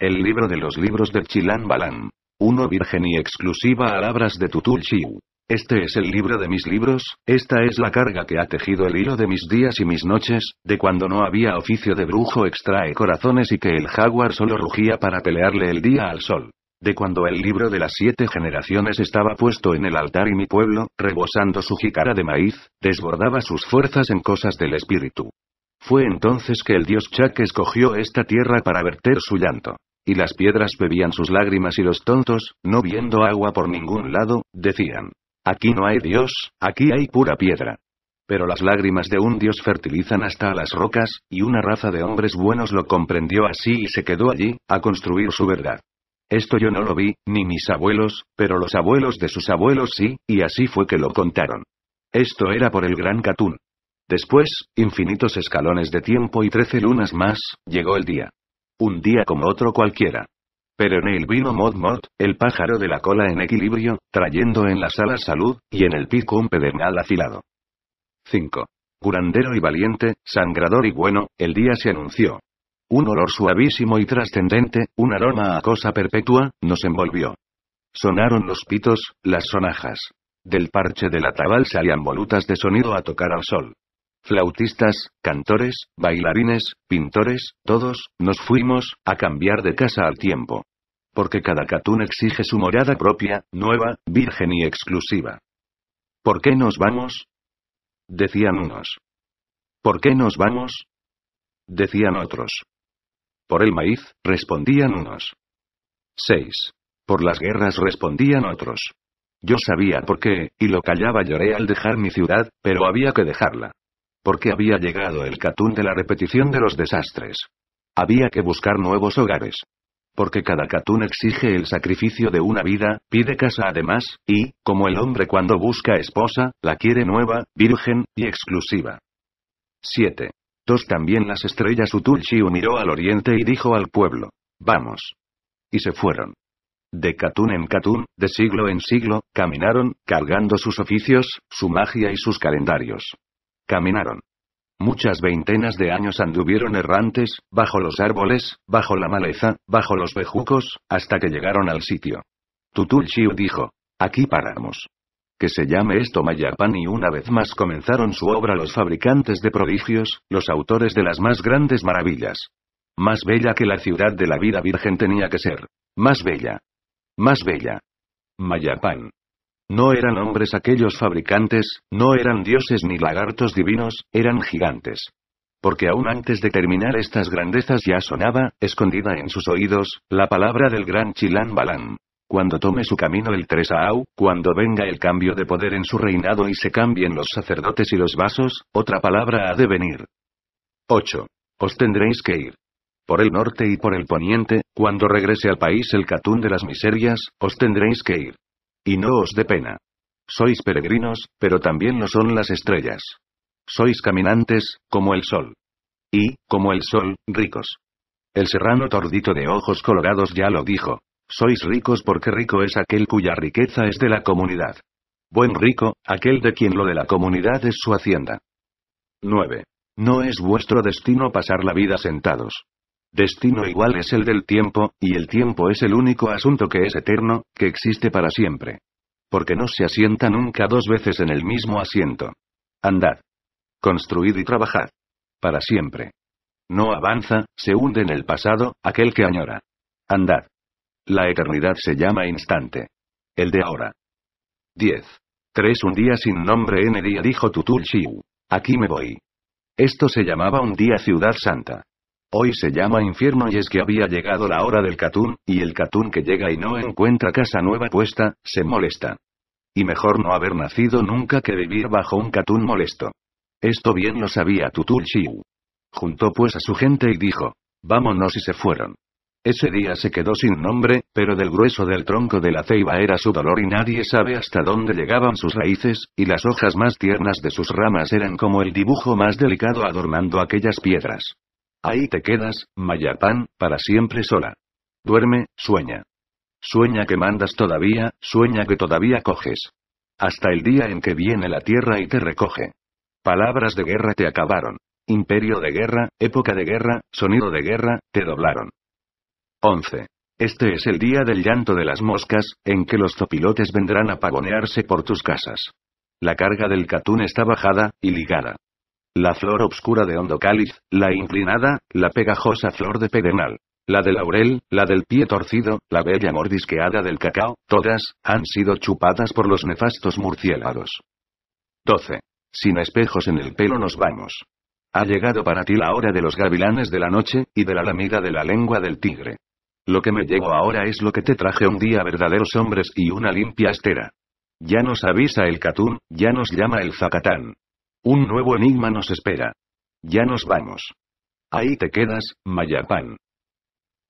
El libro de los libros de Chilán Balán. Uno virgen y exclusiva labras de Tutul Chiu. Este es el libro de mis libros, esta es la carga que ha tejido el hilo de mis días y mis noches, de cuando no había oficio de brujo extrae corazones y que el jaguar solo rugía para pelearle el día al sol. De cuando el libro de las siete generaciones estaba puesto en el altar y mi pueblo, rebosando su jicara de maíz, desbordaba sus fuerzas en cosas del espíritu. Fue entonces que el dios Chak escogió esta tierra para verter su llanto. Y las piedras bebían sus lágrimas y los tontos, no viendo agua por ningún lado, decían, aquí no hay dios, aquí hay pura piedra. Pero las lágrimas de un dios fertilizan hasta las rocas, y una raza de hombres buenos lo comprendió así y se quedó allí, a construir su verdad. Esto yo no lo vi, ni mis abuelos, pero los abuelos de sus abuelos sí, y así fue que lo contaron. Esto era por el gran Catún. Después, infinitos escalones de tiempo y trece lunas más, llegó el día. Un día como otro cualquiera. Pero en él vino Mod Mod, el pájaro de la cola en equilibrio, trayendo en la sala salud, y en el pico un pedernal afilado. 5. Curandero y valiente, sangrador y bueno, el día se anunció. Un olor suavísimo y trascendente, un aroma a cosa perpetua, nos envolvió. Sonaron los pitos, las sonajas. Del parche de la tabal salían volutas de sonido a tocar al sol flautistas, cantores, bailarines, pintores, todos, nos fuimos, a cambiar de casa al tiempo. Porque cada catún exige su morada propia, nueva, virgen y exclusiva. ¿Por qué nos vamos? Decían unos. ¿Por qué nos vamos? Decían otros. Por el maíz, respondían unos. 6. Por las guerras respondían otros. Yo sabía por qué, y lo callaba lloré al dejar mi ciudad, pero había que dejarla porque había llegado el catún de la repetición de los desastres. Había que buscar nuevos hogares. Porque cada catún exige el sacrificio de una vida, pide casa además, y, como el hombre cuando busca esposa, la quiere nueva, virgen, y exclusiva. 7. Dos también las estrellas Utulchiu miró al oriente y dijo al pueblo. Vamos. Y se fueron. De Catún en Catún, de siglo en siglo, caminaron, cargando sus oficios, su magia y sus calendarios. Caminaron. Muchas veintenas de años anduvieron errantes, bajo los árboles, bajo la maleza, bajo los bejucos, hasta que llegaron al sitio. Tutul dijo. Aquí paramos. Que se llame esto Mayapán y una vez más comenzaron su obra los fabricantes de prodigios, los autores de las más grandes maravillas. Más bella que la ciudad de la vida virgen tenía que ser. Más bella. Más bella. Mayapán. No eran hombres aquellos fabricantes, no eran dioses ni lagartos divinos, eran gigantes. Porque aún antes de terminar estas grandezas ya sonaba, escondida en sus oídos, la palabra del gran Chilán Balán. Cuando tome su camino el Tresaau, cuando venga el cambio de poder en su reinado y se cambien los sacerdotes y los vasos, otra palabra ha de venir. 8. Os tendréis que ir. Por el norte y por el poniente, cuando regrese al país el catún de las miserias, os tendréis que ir. Y no os dé pena. Sois peregrinos, pero también lo son las estrellas. Sois caminantes, como el sol. Y, como el sol, ricos. El serrano tordito de ojos colorados ya lo dijo. Sois ricos porque rico es aquel cuya riqueza es de la comunidad. Buen rico, aquel de quien lo de la comunidad es su hacienda. 9. No es vuestro destino pasar la vida sentados. Destino igual es el del tiempo, y el tiempo es el único asunto que es eterno, que existe para siempre. Porque no se asienta nunca dos veces en el mismo asiento. Andad. Construid y trabajad. Para siempre. No avanza, se hunde en el pasado, aquel que añora. Andad. La eternidad se llama instante. El de ahora. 10. 3. Un día sin nombre en el día dijo Tutul Shiu. Aquí me voy. Esto se llamaba un día Ciudad Santa. Hoy se llama infierno y es que había llegado la hora del catún, y el catún que llega y no encuentra casa nueva puesta, se molesta. Y mejor no haber nacido nunca que vivir bajo un catún molesto. Esto bien lo sabía Tutul Shiu. Juntó pues a su gente y dijo, vámonos y se fueron. Ese día se quedó sin nombre, pero del grueso del tronco de la ceiba era su dolor y nadie sabe hasta dónde llegaban sus raíces, y las hojas más tiernas de sus ramas eran como el dibujo más delicado adornando aquellas piedras. Ahí te quedas, Mayapán, para siempre sola. Duerme, sueña. Sueña que mandas todavía, sueña que todavía coges. Hasta el día en que viene la tierra y te recoge. Palabras de guerra te acabaron. Imperio de guerra, época de guerra, sonido de guerra, te doblaron. 11. Este es el día del llanto de las moscas, en que los zopilotes vendrán a pagonearse por tus casas. La carga del catún está bajada, y ligada la flor obscura de hondo cáliz, la inclinada, la pegajosa flor de pedernal. La de laurel, la del pie torcido, la bella mordisqueada del cacao, todas, han sido chupadas por los nefastos murciélagos. 12. Sin espejos en el pelo nos vamos. Ha llegado para ti la hora de los gavilanes de la noche, y de la lamida de la lengua del tigre. Lo que me llevo ahora es lo que te traje un día verdaderos hombres y una limpia estera. Ya nos avisa el catún, ya nos llama el zacatán. Un nuevo enigma nos espera. Ya nos vamos. Ahí te quedas, Mayapán.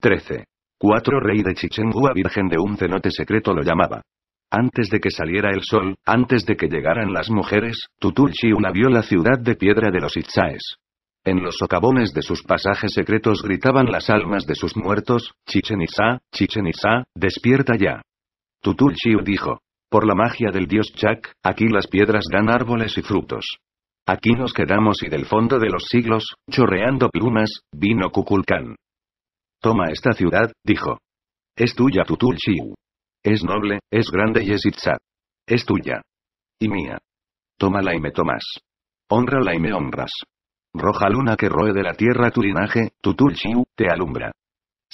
13. Cuatro Rey de Chichengua Virgen de un cenote secreto lo llamaba. Antes de que saliera el sol, antes de que llegaran las mujeres, una vio la ciudad de piedra de los Itzaes. En los socavones de sus pasajes secretos gritaban las almas de sus muertos, Chichen Itza, Chichen Itza, despierta ya. Tutulchiu dijo. Por la magia del dios Chak, aquí las piedras dan árboles y frutos. Aquí nos quedamos y del fondo de los siglos, chorreando plumas, vino Kukulcán. Toma esta ciudad, dijo. Es tuya Tutulchiu. Es noble, es grande y es Es tuya. Y mía. Tómala y me tomas. Honrala y me honras. Roja luna que roe de la tierra tu linaje, Tutulchiu, te alumbra.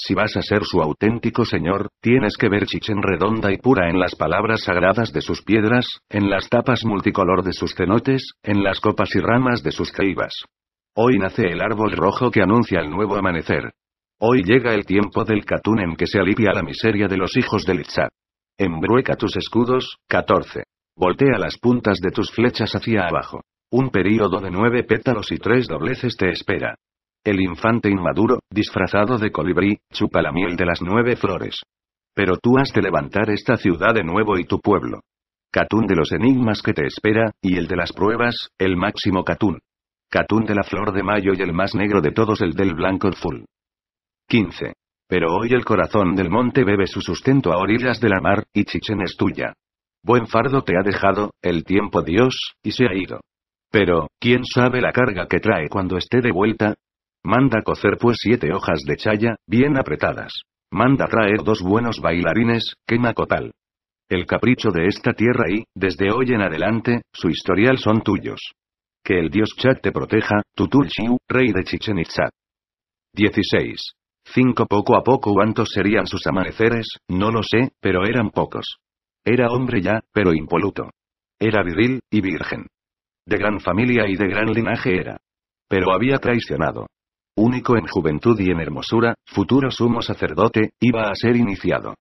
Si vas a ser su auténtico señor, tienes que ver Chichen redonda y pura en las palabras sagradas de sus piedras, en las tapas multicolor de sus cenotes, en las copas y ramas de sus ceibas. Hoy nace el árbol rojo que anuncia el nuevo amanecer. Hoy llega el tiempo del catún en que se alivia la miseria de los hijos de Itzá. Embrueca tus escudos, 14. Voltea las puntas de tus flechas hacia abajo. Un período de nueve pétalos y tres dobleces te espera. El infante inmaduro, disfrazado de colibrí, chupa la miel de las nueve flores. Pero tú has de levantar esta ciudad de nuevo y tu pueblo. Catún de los enigmas que te espera, y el de las pruebas, el máximo Catún. Catún de la flor de mayo y el más negro de todos el del blanco full. 15. Pero hoy el corazón del monte bebe su sustento a orillas de la mar, y Chichen es tuya. Buen fardo te ha dejado, el tiempo Dios, y se ha ido. Pero, ¿quién sabe la carga que trae cuando esté de vuelta? Manda cocer pues siete hojas de chaya, bien apretadas. Manda traer dos buenos bailarines, quema cotal. El capricho de esta tierra y, desde hoy en adelante, su historial son tuyos. Que el dios Chat te proteja, Tutulchiu, rey de Chichen Itza. 16. Cinco Poco a poco cuántos serían sus amaneceres, no lo sé, pero eran pocos. Era hombre ya, pero impoluto. Era viril, y virgen. De gran familia y de gran linaje era. Pero había traicionado único en juventud y en hermosura, futuro sumo sacerdote, iba a ser iniciado.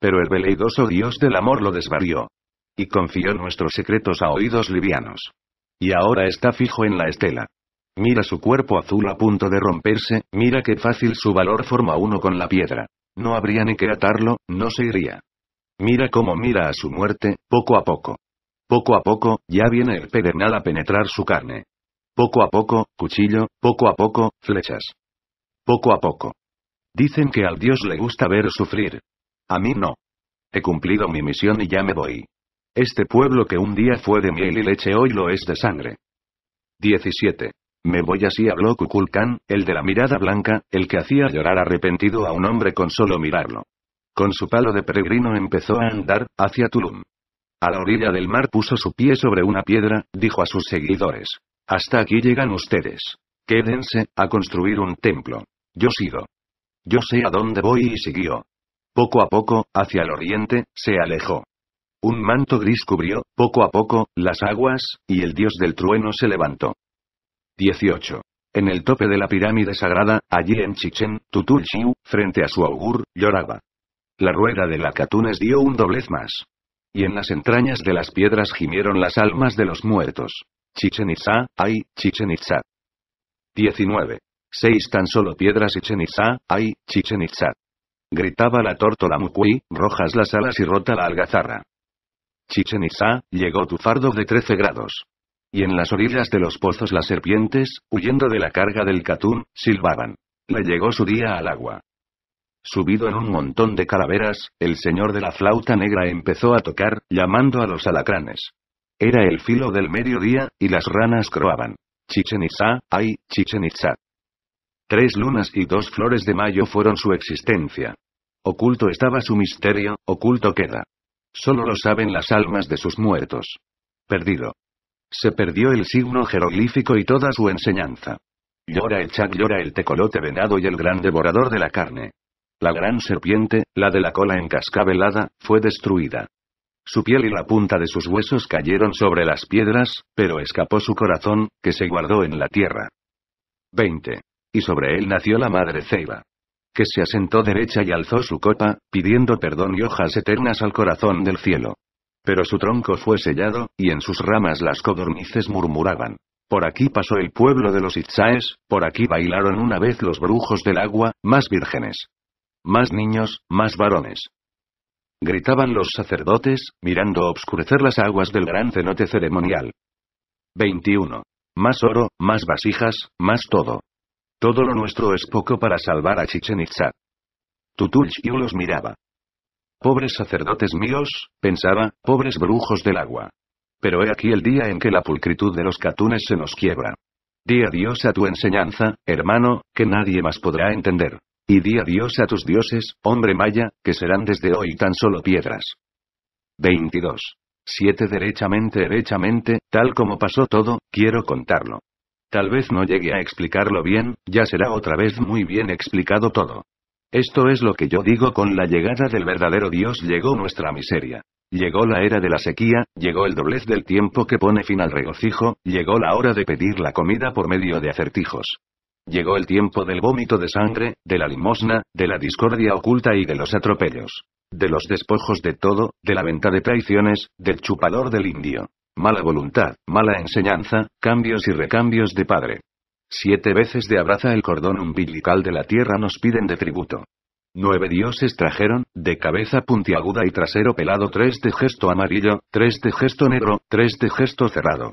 Pero el veleidoso dios del amor lo desvarió. Y confió nuestros secretos a oídos livianos. Y ahora está fijo en la estela. Mira su cuerpo azul a punto de romperse, mira qué fácil su valor forma uno con la piedra. No habría ni que atarlo, no se iría. Mira cómo mira a su muerte, poco a poco. Poco a poco, ya viene el pedernal a penetrar su carne. Poco a poco, cuchillo, poco a poco, flechas. Poco a poco. Dicen que al Dios le gusta ver sufrir. A mí no. He cumplido mi misión y ya me voy. Este pueblo que un día fue de miel y leche hoy lo es de sangre. 17. Me voy así habló Kukulkan, el de la mirada blanca, el que hacía llorar arrepentido a un hombre con solo mirarlo. Con su palo de peregrino empezó a andar, hacia Tulum. A la orilla del mar puso su pie sobre una piedra, dijo a sus seguidores. Hasta aquí llegan ustedes. Quédense, a construir un templo. Yo sigo. Yo sé a dónde voy y siguió. Poco a poco, hacia el oriente, se alejó. Un manto gris cubrió, poco a poco, las aguas, y el dios del trueno se levantó. 18. En el tope de la pirámide sagrada, allí en Chichen, Tutulchiu, frente a su augur, lloraba. La rueda de la Catunes dio un doblez más. Y en las entrañas de las piedras gimieron las almas de los muertos. Chichen Itza, ay, Chichen Itza. 19. «¡Seis Tan solo piedras Chichen Itza, ay, Chichen Itza. Gritaba la tórtola Mukui, rojas las alas y rota la algazarra. Chichen Itza, llegó tu fardo de 13 grados. Y en las orillas de los pozos las serpientes, huyendo de la carga del catún, silbaban. Le llegó su día al agua. Subido en un montón de calaveras, el señor de la flauta negra empezó a tocar, llamando a los alacranes. Era el filo del mediodía, y las ranas croaban. Chichen Itzá, ay, Chichen Itzá. Tres lunas y dos flores de mayo fueron su existencia. Oculto estaba su misterio, oculto queda. Solo lo saben las almas de sus muertos. Perdido. Se perdió el signo jeroglífico y toda su enseñanza. Llora el chac, llora el tecolote venado y el gran devorador de la carne. La gran serpiente, la de la cola encascabelada, fue destruida. Su piel y la punta de sus huesos cayeron sobre las piedras, pero escapó su corazón, que se guardó en la tierra. 20. Y sobre él nació la madre Ceiba. Que se asentó derecha y alzó su copa, pidiendo perdón y hojas eternas al corazón del cielo. Pero su tronco fue sellado, y en sus ramas las codornices murmuraban. Por aquí pasó el pueblo de los Itzaes, por aquí bailaron una vez los brujos del agua, más vírgenes. Más niños, más varones gritaban los sacerdotes, mirando obscurecer las aguas del gran cenote ceremonial. 21. Más oro, más vasijas, más todo. Todo lo nuestro es poco para salvar a Chichen Itza. Tutulchiu los miraba. Pobres sacerdotes míos, pensaba, pobres brujos del agua. Pero he aquí el día en que la pulcritud de los catunes se nos quiebra. Di adiós a tu enseñanza, hermano, que nadie más podrá entender. Y di adiós a tus dioses, hombre maya, que serán desde hoy tan solo piedras. 22. 7. Derechamente, derechamente, tal como pasó todo, quiero contarlo. Tal vez no llegue a explicarlo bien, ya será otra vez muy bien explicado todo. Esto es lo que yo digo con la llegada del verdadero Dios llegó nuestra miseria. Llegó la era de la sequía, llegó el doblez del tiempo que pone fin al regocijo, llegó la hora de pedir la comida por medio de acertijos. Llegó el tiempo del vómito de sangre, de la limosna, de la discordia oculta y de los atropellos. De los despojos de todo, de la venta de traiciones, del chupador del indio. Mala voluntad, mala enseñanza, cambios y recambios de padre. Siete veces de abraza el cordón umbilical de la tierra nos piden de tributo. Nueve dioses trajeron, de cabeza puntiaguda y trasero pelado, tres de gesto amarillo, tres de gesto negro, tres de gesto cerrado.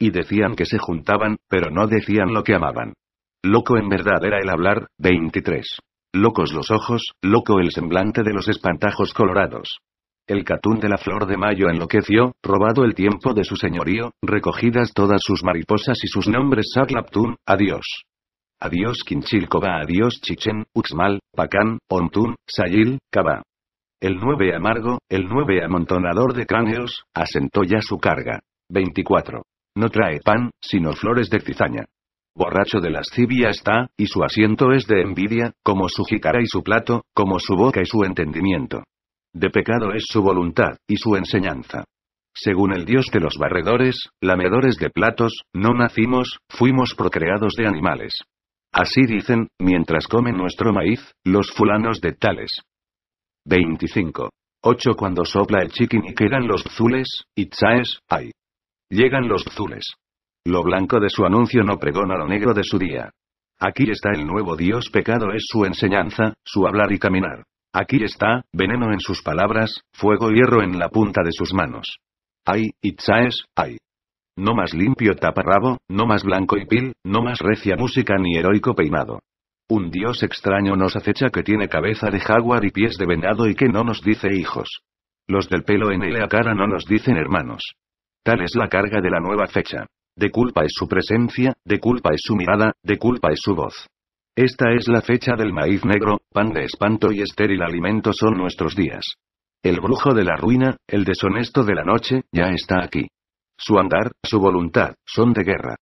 Y decían que se juntaban, pero no decían lo que amaban. Loco en verdad era el hablar, 23. Locos los ojos, loco el semblante de los espantajos colorados. El catún de la flor de mayo enloqueció, robado el tiempo de su señorío, recogidas todas sus mariposas y sus nombres Sarlaptún, adiós. Adiós Quinchilcoba, adiós Chichen, Uxmal, Pacán, Ontún, Sayil, Caba. El nueve amargo, el nueve amontonador de cráneos, asentó ya su carga. 24. No trae pan, sino flores de cizaña borracho de lascivia está, y su asiento es de envidia, como su jicara y su plato, como su boca y su entendimiento. De pecado es su voluntad, y su enseñanza. Según el Dios de los barredores, lamedores de platos, no nacimos, fuimos procreados de animales. Así dicen, mientras comen nuestro maíz, los fulanos de tales. 25. 8. Cuando sopla el chiquín y quedan los zules, y tsaes, ay. Llegan los zules. Lo blanco de su anuncio no pregona lo negro de su día. Aquí está el nuevo Dios pecado es su enseñanza, su hablar y caminar. Aquí está, veneno en sus palabras, fuego y hierro en la punta de sus manos. Ay, Itzaes, ay. No más limpio taparrabo, no más blanco y pil, no más recia música ni heroico peinado. Un dios extraño nos acecha que tiene cabeza de jaguar y pies de venado y que no nos dice hijos. Los del pelo en la cara no nos dicen hermanos. Tal es la carga de la nueva fecha de culpa es su presencia, de culpa es su mirada, de culpa es su voz. Esta es la fecha del maíz negro, pan de espanto y estéril alimento son nuestros días. El brujo de la ruina, el deshonesto de la noche, ya está aquí. Su andar, su voluntad, son de guerra.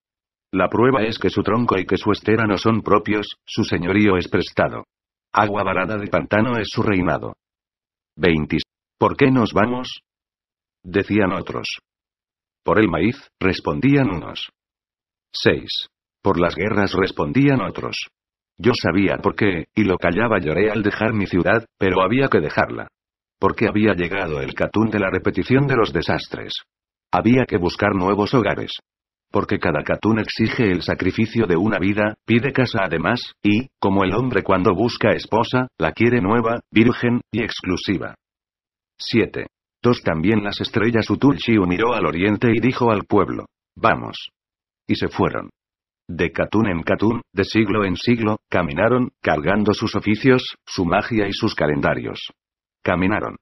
La prueba es que su tronco y que su estera no son propios, su señorío es prestado. Agua varada de pantano es su reinado. 20. ¿Por qué nos vamos? Decían otros. Por el maíz, respondían unos. 6. Por las guerras respondían otros. Yo sabía por qué, y lo callaba lloré al dejar mi ciudad, pero había que dejarla. Porque había llegado el catún de la repetición de los desastres. Había que buscar nuevos hogares. Porque cada catún exige el sacrificio de una vida, pide casa además, y, como el hombre cuando busca esposa, la quiere nueva, virgen, y exclusiva. 7 también las estrellas Utulchiu miró al oriente y dijo al pueblo. Vamos. Y se fueron. De catún en catún, de siglo en siglo, caminaron, cargando sus oficios, su magia y sus calendarios. Caminaron.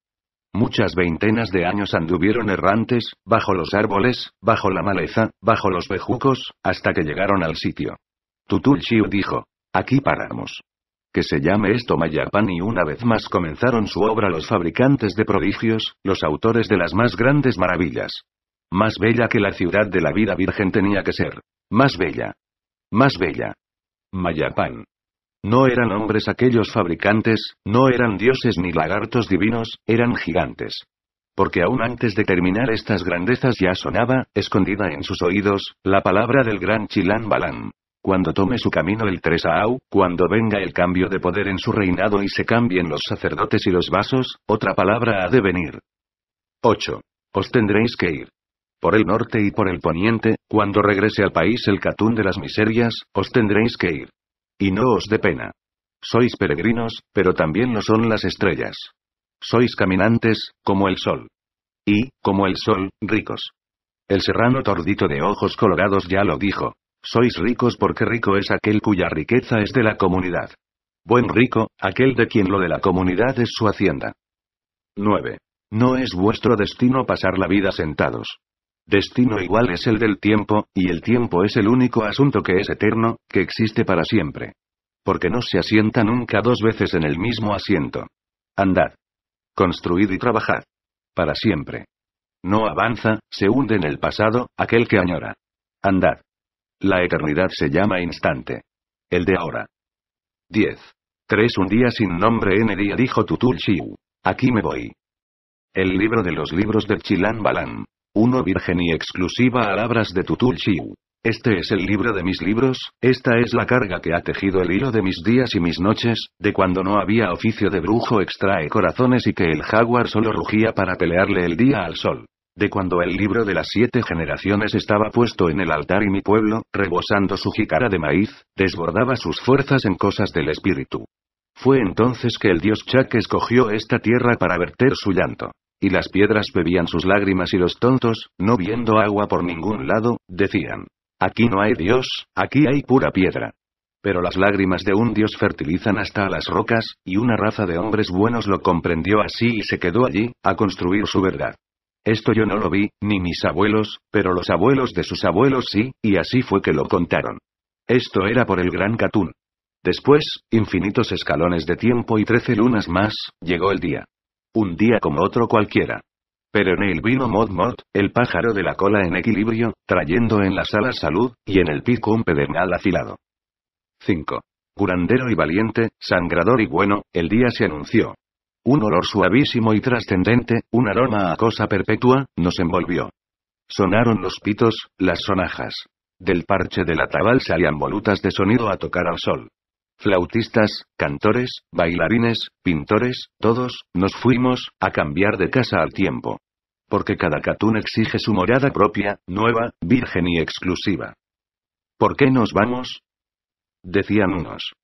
Muchas veintenas de años anduvieron errantes, bajo los árboles, bajo la maleza, bajo los bejucos, hasta que llegaron al sitio. Tutulchiu dijo. Aquí paramos se llame esto Mayapán y una vez más comenzaron su obra los fabricantes de prodigios, los autores de las más grandes maravillas. Más bella que la ciudad de la vida virgen tenía que ser. Más bella. Más bella. Mayapán. No eran hombres aquellos fabricantes, no eran dioses ni lagartos divinos, eran gigantes. Porque aún antes de terminar estas grandezas ya sonaba, escondida en sus oídos, la palabra del gran Chilán Balán. Cuando tome su camino el Tresaau, cuando venga el cambio de poder en su reinado y se cambien los sacerdotes y los vasos, otra palabra ha de venir. 8. Os tendréis que ir. Por el norte y por el poniente, cuando regrese al país el catún de las miserias, os tendréis que ir. Y no os dé pena. Sois peregrinos, pero también lo son las estrellas. Sois caminantes, como el sol. Y, como el sol, ricos. El serrano tordito de ojos colorados ya lo dijo. Sois ricos porque rico es aquel cuya riqueza es de la comunidad. Buen rico, aquel de quien lo de la comunidad es su hacienda. 9. No es vuestro destino pasar la vida sentados. Destino igual es el del tiempo, y el tiempo es el único asunto que es eterno, que existe para siempre. Porque no se asienta nunca dos veces en el mismo asiento. Andad. Construid y trabajad. Para siempre. No avanza, se hunde en el pasado, aquel que añora. Andad. La eternidad se llama instante. El de ahora. 10. 3. Un día sin nombre en el día dijo Tutul Aquí me voy. El libro de los libros de Chilan Balan. Uno virgen y exclusiva a de Tutul Este es el libro de mis libros, esta es la carga que ha tejido el hilo de mis días y mis noches, de cuando no había oficio de brujo extrae corazones y que el jaguar solo rugía para pelearle el día al sol de cuando el libro de las siete generaciones estaba puesto en el altar y mi pueblo, rebosando su jícara de maíz, desbordaba sus fuerzas en cosas del espíritu. Fue entonces que el dios Chak escogió esta tierra para verter su llanto. Y las piedras bebían sus lágrimas y los tontos, no viendo agua por ningún lado, decían, aquí no hay dios, aquí hay pura piedra. Pero las lágrimas de un dios fertilizan hasta las rocas, y una raza de hombres buenos lo comprendió así y se quedó allí, a construir su verdad. Esto yo no lo vi, ni mis abuelos, pero los abuelos de sus abuelos sí, y así fue que lo contaron. Esto era por el gran Catún. Después, infinitos escalones de tiempo y trece lunas más, llegó el día. Un día como otro cualquiera. Pero en él vino Mod Mod, el pájaro de la cola en equilibrio, trayendo en la sala salud, y en el pico un pedernal afilado. 5. Curandero y valiente, sangrador y bueno, el día se anunció, un olor suavísimo y trascendente, un aroma a cosa perpetua, nos envolvió. Sonaron los pitos, las sonajas. Del parche de la tabal salían volutas de sonido a tocar al sol. Flautistas, cantores, bailarines, pintores, todos, nos fuimos, a cambiar de casa al tiempo. Porque cada catún exige su morada propia, nueva, virgen y exclusiva. ¿Por qué nos vamos? Decían unos.